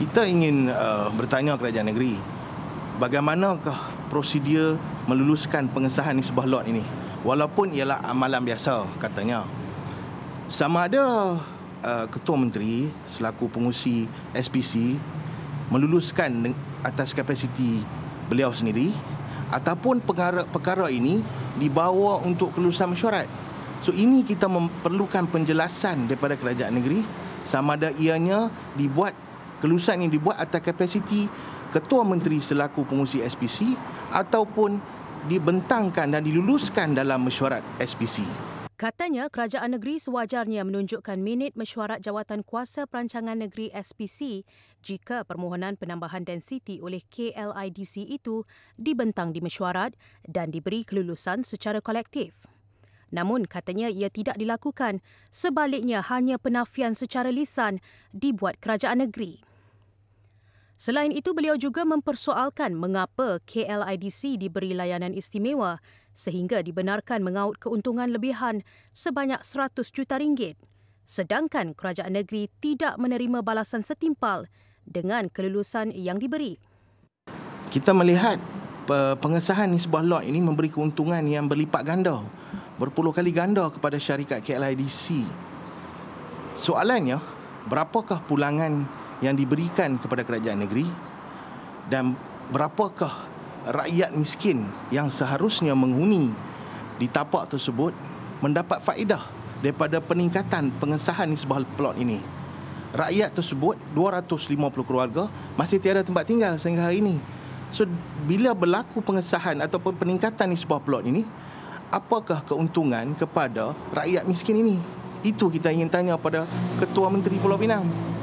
kita ingin uh, bertanya kerajaan negeri bagaimanakah prosedur meluluskan pengesahan nisbah lot ini walaupun ialah amalan biasa katanya sama ada uh, ketua menteri selaku pengusi SPC meluluskan atas kapasiti beliau sendiri ataupun perkara, perkara ini dibawa untuk kelulusan mesyuarat so ini kita memerlukan penjelasan daripada kerajaan negeri sama ada ianya dibuat kelulusan yang dibuat atas kapasiti ketua menteri selaku pengurusi SPC ataupun dibentangkan dan diluluskan dalam mesyuarat SPC. Katanya kerajaan negeri sewajarnya menunjukkan minit mesyuarat jawatan kuasa perancangan negeri SPC jika permohonan penambahan densiti oleh KLIDC itu dibentang di mesyuarat dan diberi kelulusan secara kolektif. Namun katanya ia tidak dilakukan, sebaliknya hanya penafian secara lisan dibuat kerajaan negeri. Selain itu, beliau juga mempersoalkan mengapa KLIDC diberi layanan istimewa sehingga dibenarkan mengaut keuntungan lebihan sebanyak 100 juta ringgit sedangkan kerajaan negeri tidak menerima balasan setimpal dengan kelulusan yang diberi. Kita melihat pengesahan ni sebuah lot ini memberi keuntungan yang berlipat ganda, berpuluh kali ganda kepada syarikat KLIDC. Soalannya, berapakah pulangan yang diberikan kepada kerajaan negeri dan berapakah rakyat miskin yang seharusnya menghuni di tapak tersebut mendapat faedah daripada peningkatan pengesahan nisbah plot ini. Rakyat tersebut 250 keluarga masih tiada tempat tinggal sehingga hari ini. So bila berlaku pengesahan ataupun peningkatan nisbah plot ini, apakah keuntungan kepada rakyat miskin ini? Itu kita ingin tanya kepada Ketua Menteri Pulau Pinang.